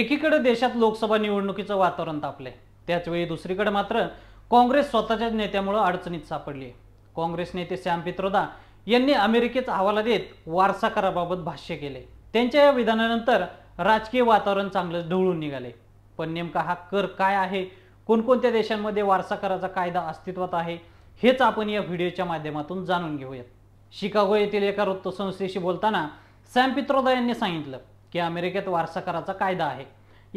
एकीकडे देशात लोकसभा निवडणुकीचं वातावरण तापलंय त्याचवेळी दुसरीकडे मात्र काँग्रेस स्वतःच्याच नेत्यामुळं अडचणीत सापडली काँग्रेस नेते श्याम पित्रोदा यांनी अमेरिकेचा हवाला देत वारसा कराबाबत भाष्य केले त्यांच्या या विधानानंतर राजकीय वातावरण चांगलंच ढवळून निघाले पण नेमका हा कर काय आहे कोणकोणत्या देशांमध्ये वारसा कराचा कायदा अस्तित्वात आहे हेच आपण या व्हिडिओच्या माध्यमातून जाणून घेऊयात शिकागो येथील एका वृत्तसंस्थेशी बोलताना सॅम पित्रोदा यांनी सांगितलं की अमेरिकेत वारसा कराचा कायदा आहे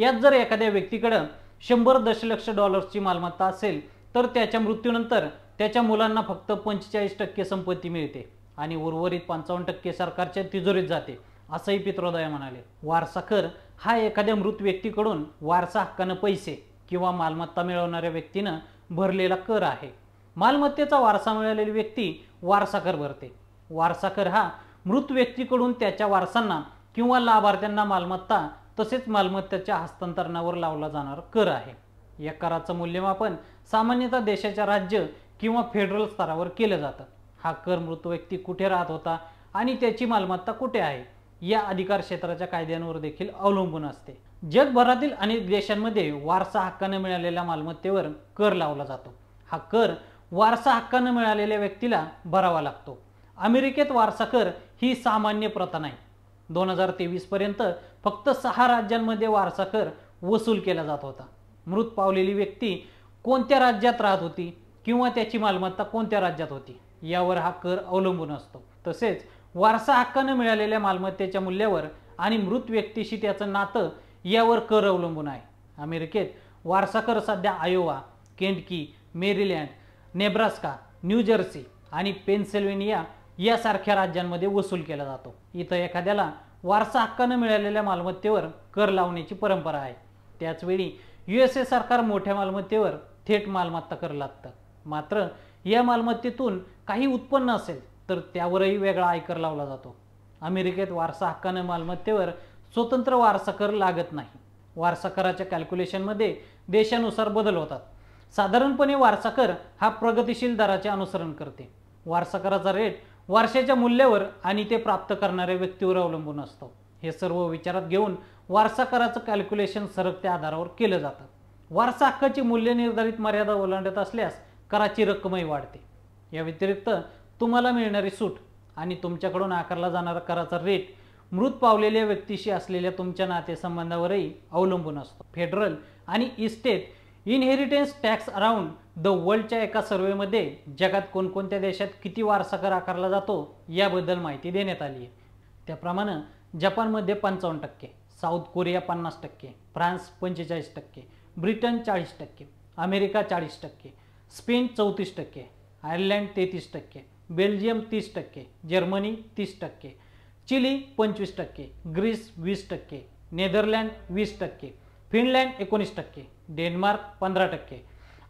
यात जर एखाद्या व्यक्तीकडं शंभर दशलक्ष डॉलर्सची मालमत्ता असेल तर त्याच्या मृत्यूनंतर त्याच्या मुलांना फक्त पंचेचाळीस टक्के संपत्ती मिळते आणि उर्वरित पंचावन्न टक्के सरकारच्या तिजोरीत जाते असंही पित्रोदय म्हणाले वारसा कर हा एखाद्या मृत व्यक्तीकडून वारसा हक्कानं पैसे किंवा मालमत्ता मिळवणाऱ्या व्यक्तीनं भरलेला कर आहे मालमत्तेचा वारसा मिळालेली व्यक्ती वारसा कर भरते वारसा कर हा मृत व्यक्तीकडून त्याच्या वारसांना किंवा लाभार्थ्यांना मालमत्ता तसेच मालमत्तेच्या हस्तांतरणावर लावला जाणार कर आहे या कराचं मूल्यमापन सामान्यतः देशाच्या राज्य किंवा फेडरल स्तरावर केलं जातं हा कर मृत व्यक्ती कुठे राहत होता आणि त्याची मालमत्ता कुठे आहे या अधिकार क्षेत्राच्या कायद्यांवर देखील अवलंबून असते जगभरातील अनेक देशांमध्ये वारसा हक्कानं मिळालेल्या मालमत्तेवर कर लावला जातो हा कर वारसा हक्कानं मिळालेल्या व्यक्तीला भरावा लागतो अमेरिकेत वारसा कर ही सामान्य प्रथा नाही दोन हजार पर्यंत फक्त सहा राज्यांमध्ये वारसा कर वसूल केला जात होता मृत पावलेली व्यक्ती कोणत्या राज्यात राहत होती किंवा त्याची मालमत्ता कोणत्या राज्यात होती यावर हा कर अवलंबून असतो तसेच वारसा हक्कानं मिळालेल्या मालमत्तेच्या मूल्यावर आणि मृत व्यक्तीशी त्याचं नातं यावर कर अवलंबून आहे अमेरिकेत वारसा कर सध्या Iowa Kentucky Maryland Nebraska New Jersey आणि पेन्सिल्वेनिया यासारख्या राज्यांमध्ये वसूल केला जातो इथं एखाद्याला वारसा हक्कानं मिळालेल्या मालमत्तेवर कर लावण्याची परंपरा आहे त्याचवेळी यू एस ए सरकार मोठ्या मालमत्तेवर थेट मालमत्ता कर लागतं मात्र या मालमत्तेतून काही उत्पन्न असेल तर त्यावरही वेगळा आयकर लावला जातो अमेरिकेत वारसा हक्कानं मालमत्तेवर स्वतंत्र वारसा कर लागत नाही वारसा कराच्या कॅल्क्युलेशनमध्ये देशानुसार बदल होतात साधारणपणे वारसा कर हा प्रगतिशील दराचे अनुसरण करते वारसा कराचा रेट वारशाच्या मूल्यावर आणि ते प्राप्त करणाऱ्या व्यक्तीवर अवलंबून असतो हे सर्व विचारात घेऊन वारसा कराचं कॅल्क्युलेशन सरकत्या आधारावर केलं जातं वारसा हक्काची मूल्य निर्धारित मर्यादा ओलांडत असल्यास कराची रक्कमही वाढते या व्यतिरिक्त तुम्हाला मिळणारी सूट आणि तुमच्याकडून आकारला जाणारा कराचा रेट मृत पावलेल्या व्यक्तीशी असलेल्या तुमच्या नातेसंबंधावरही अवलंबून असतो फेडरल आणि estate inheritance tax around the वर्ल्डच्या एका सर्वेमध्ये जगात कोणकोणत्या देशात किती वारसा कर आकारला जातो याबद्दल माहिती देण्यात आली आहे त्याप्रमाणे जपानमध्ये पंचावन्न टक्के साऊथ कोरिया पन्नास टक्के फ्रान्स पंचेचाळीस टक्के ब्रिटन चाळीस टक्के अमेरिका चाळीस टक्के स्पेन चौतीस टक्के आयर्लंड तेहतीस टक्के बेल्जियम तीस टक्के जर्मनी तीस टक्के चिली पंचवीस टक्के ग्रीस वीस टक्के नेदरलँड वीस टक्के फिनलँड एकोणीस टक्के डेन्मार्क पंधरा टक्के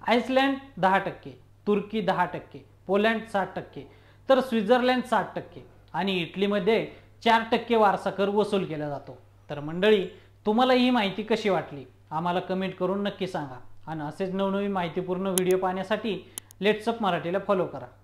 आईसलँड दहा टक्के तुर्की दहा टक्के पोलंड साठ टक्के तर स्वित्झर्लंड साठ टक्के आणि इटलीमध्ये चार टक्के वारसा कर वसूल केला जातो तर मंडळी तुम्हाला ही माहिती कशी वाटली आम्हाला कमेंट करून नक्की सांगा आणि असेच नवनवीन माहितीपूर्ण व्हिडिओ पाहण्यासाठी लेट्सअप मराठीला फॉलो करा